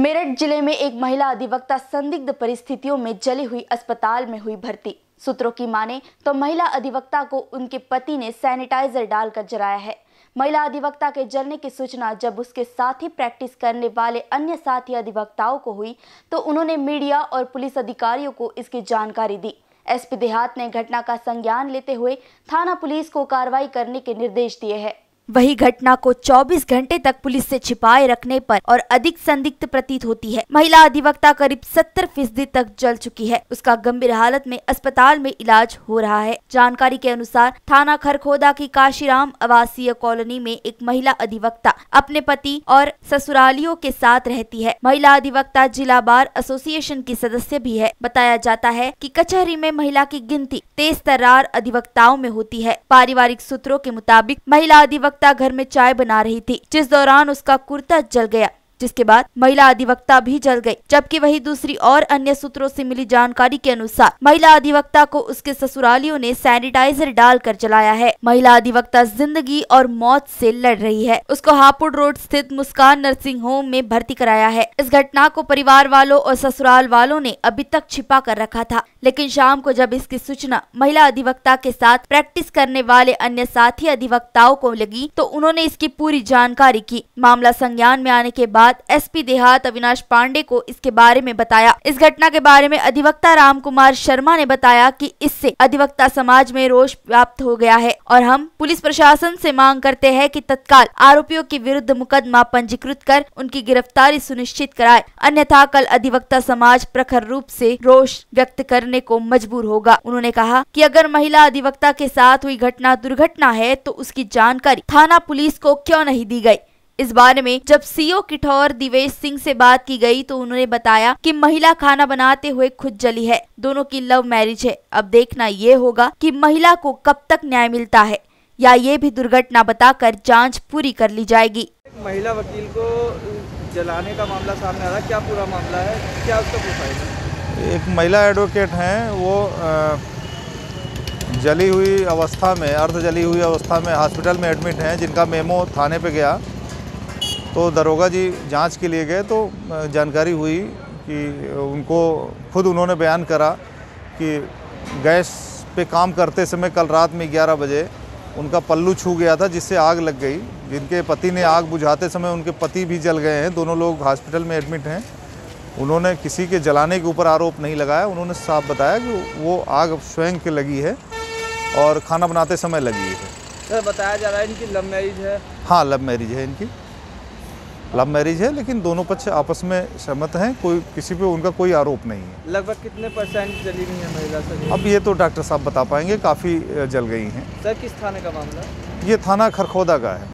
मेरठ जिले में एक महिला अधिवक्ता संदिग्ध परिस्थितियों में जली हुई अस्पताल में हुई भर्ती सूत्रों की माने तो महिला अधिवक्ता को उनके पति ने सैनिटाइजर डालकर जलाया है महिला अधिवक्ता के जलने की सूचना जब उसके साथी प्रैक्टिस करने वाले अन्य साथी अधिवक्ताओं को हुई तो उन्होंने मीडिया और पुलिस अधिकारियों को इसकी जानकारी दी एसपी देहात ने घटना का संज्ञान लेते हुए थाना पुलिस को कार्रवाई करने के निर्देश दिए हैं वही घटना को 24 घंटे तक पुलिस से छिपाए रखने पर और अधिक संदिग्ध प्रतीत होती है महिला अधिवक्ता करीब 70 फीसदी तक जल चुकी है उसका गंभीर हालत में अस्पताल में इलाज हो रहा है जानकारी के अनुसार थाना खरखोदा की काशीराम आवासीय कॉलोनी में एक महिला अधिवक्ता अपने पति और ससुरालियों के साथ रहती है महिला अधिवक्ता जिला बार एसोसिएशन की सदस्य भी है बताया जाता है की कचहरी में महिला की गिनती तेज तरार अधिवक्ताओं में होती है पारिवारिक सूत्रों के मुताबिक महिला अधिवक्ता वक्ता घर में चाय बना रही थी जिस दौरान उसका कुर्ता जल गया जिसके बाद महिला अधिवक्ता भी जल गई जबकि वही दूसरी और अन्य सूत्रों से मिली जानकारी के अनुसार महिला अधिवक्ता को उसके ससुरालियों ने सैनिटाइजर डालकर जलाया है महिला अधिवक्ता जिंदगी और मौत से लड़ रही है उसको हापुड़ रोड स्थित मुस्कान नर्सिंग होम में भर्ती कराया है इस घटना को परिवार वालों और ससुराल वालों ने अभी तक छिपा कर रखा था लेकिन शाम को जब इसकी सूचना महिला अधिवक्ता के साथ प्रैक्टिस करने वाले अन्य साथी अधिवक्ताओं को लगी तो उन्होंने इसकी पूरी जानकारी की मामला संज्ञान में आने के बाद बाद एसपी देहात अविनाश पांडे को इसके बारे में बताया इस घटना के बारे में अधिवक्ता राम कुमार शर्मा ने बताया कि इससे अधिवक्ता समाज में रोष व्याप्त हो गया है और हम पुलिस प्रशासन से मांग करते हैं कि तत्काल आरोपियों के विरुद्ध मुकदमा पंजीकृत कर उनकी गिरफ्तारी सुनिश्चित कराए अन्यथा कल अधिवक्ता समाज प्रखर रूप से रोष व्यक्त करने को मजबूर होगा उन्होंने कहा कि अगर महिला अधिवक्ता के साथ हुई घटना दुर्घटना है तो उसकी जानकारी थाना पुलिस को क्यों नहीं दी गई इस बारे में जब सीओ किठौर दिवेश सिंह से बात की गई तो उन्होंने बताया कि महिला खाना बनाते हुए खुद जली है दोनों की लव मैरिज है अब देखना ये होगा कि महिला को कब तक न्याय मिलता है या ये भी दुर्घटना बताकर जांच पूरी कर ली जाएगी महिला वकील को जलाने का मामला सामने आ रहा है क्या पूरा मामला है क्या उसका एक महिला एडवोकेट है वो जली हुई अवस्था में अर्ध जली हुई अवस्था में हॉस्पिटल में एडमिट है जिनका मेमो थाने पे गया तो दरोगा जी जांच के लिए गए तो जानकारी हुई कि उनको खुद उन्होंने बयान करा कि गैस पे काम करते समय कल रात में 11 बजे उनका पल्लू छू गया था जिससे आग लग गई जिनके पति ने आग बुझाते समय उनके पति भी जल गए हैं दोनों लोग हॉस्पिटल में एडमिट हैं उन्होंने किसी के जलाने के ऊपर आरोप नहीं लगाया उन्होंने साफ बताया कि वो आग स्वयं के लगी है और खाना बनाते समय लगी है सर बताया जा रहा है इनकी लव मैरिज है हाँ लव मैरिज है इनकी लव मैरिज है लेकिन दोनों पक्ष आपस में सहमत हैं कोई किसी पे उनका कोई आरोप नहीं है लगभग कितने परसेंट जली हुई है महिला अब ये तो डॉक्टर साहब बता पाएंगे काफ़ी जल गई हैं सर किस थाने का मामला ये थाना खरखोदा का है